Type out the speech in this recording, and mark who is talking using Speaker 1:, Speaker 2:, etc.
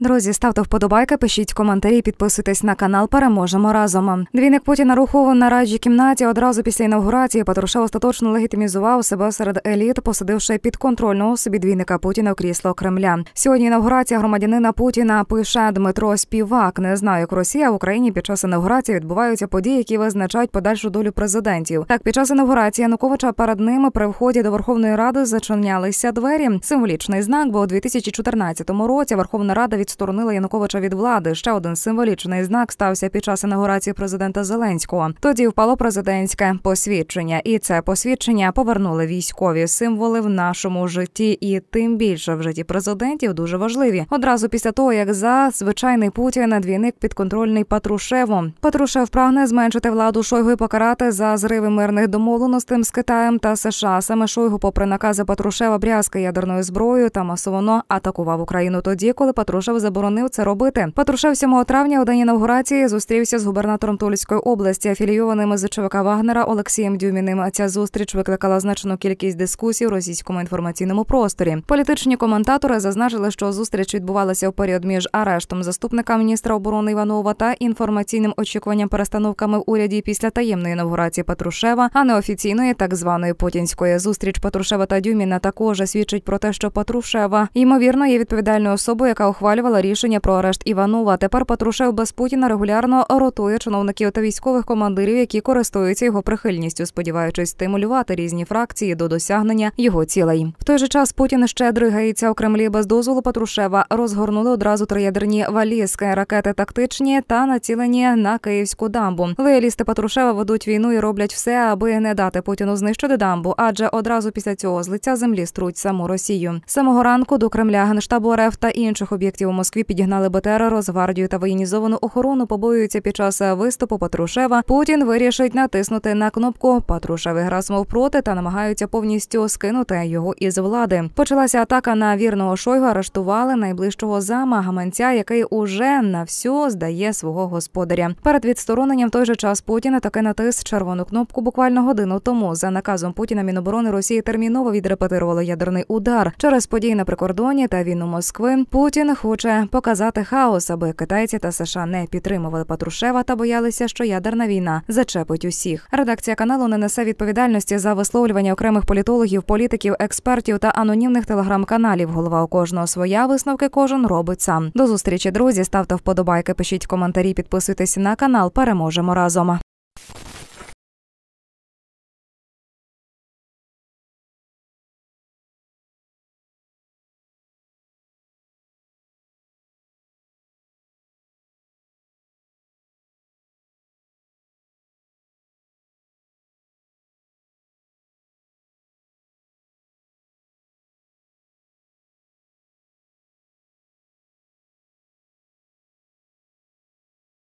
Speaker 1: Друзі, ставте вподобайки, пишіть коментарі, підписуйтесь на канал. Переможемо разом. Двійник Путіна рухово на раджі кімнаті одразу після інаугурації Патрушев остаточно легітимізував себе серед еліт, посадивши підконтрольного собі двійника Путіна в крісло Кремля. Сьогодні інаугурація громадянина Путіна пише Дмитро Співак. Не знаю, як Росія в Україні під час інаугурації відбуваються події, які визначають подальшу долю президентів. Так, під час інаугурації Януковича перед ними при вході до Верховної Ради зачинялися двері. Символічний знак, бо у 2014 році Верховна Рада відсторонила Януковича від влади. Ще один символічний знак стався під час інаугурації президента Зеленського. Тоді впало президентське посвідчення, і це посвідчення повернули військові символи в нашому житті, і тим більше в житті президентів дуже важливі. Одразу після того, як за звичайний Путін двійник підконтрольний Патрушеву. Патрушев прагне зменшити владу Шойгу і покарати за зриви мирних домовленостей з Китаєм та США. Саме Шойгу, попри накази Патрушева, брязки ядерною зброєю та масово атакував Україну тоді, коли Патрушев Чернишев заборонив це робити. Патрушев 7 травня у день інаугурації зустрівся з губернатором Тульської області, афілійованим з ЧВК Вагнера Олексієм Дюміним. А ця зустріч викликала значну кількість дискусій в російському інформаційному просторі. Політичні коментатори зазначили, що зустріч відбувалася у період між арештом заступника міністра оборони Іванова та інформаційним очікуванням перестановками в уряді після таємної інаугурації Патрушева, а не офіційної так званої путінської зустріч Патрушева та Дюміна також свідчить про те, що Патрушева ймовірно є відповідальною особою, яка ухвалює обговорювала рішення про арешт Іванова. Тепер Патрушев без Путіна регулярно ротує чиновників та військових командирів, які користуються його прихильністю, сподіваючись стимулювати різні фракції до досягнення його цілей. В той же час Путін ще дригається у Кремлі без дозволу Патрушева. Розгорнули одразу триядерні валізки, ракети тактичні та націлені на київську дамбу. Лоялісти Патрушева ведуть війну і роблять все, аби не дати Путіну знищити дамбу, адже одразу після цього з лиця землі струть саму Росію. Самого ранку до Кремля генштабу РФ та інших об'єктів Москві підігнали БТР, Росгвардію та воєнізовану охорону побоюються під час виступу Патрушева. Путін вирішить натиснути на кнопку Патрушев і Грасмов проти та намагаються повністю скинути його із влади. Почалася атака на вірного Шойгу, Арештували найближчого зама гаманця, який уже на всю здає свого господаря. Перед відстороненням в той же час Путіна таки натис червону кнопку буквально годину тому. За наказом Путіна Міноборони Росії терміново відрепетирували ядерний удар через події на прикордоні та війну Москви. Путін хоче хоче показати хаос, аби китайці та США не підтримували Патрушева та боялися, що ядерна війна зачепить усіх. Редакція каналу не несе відповідальності за висловлювання окремих політологів, політиків, експертів та анонімних телеграм-каналів. Голова у кожного своя висновки кожен робить сам. До зустрічі друзі ставте вподобайки, пишіть коментарі, підписуйтесь на канал. Переможемо разом.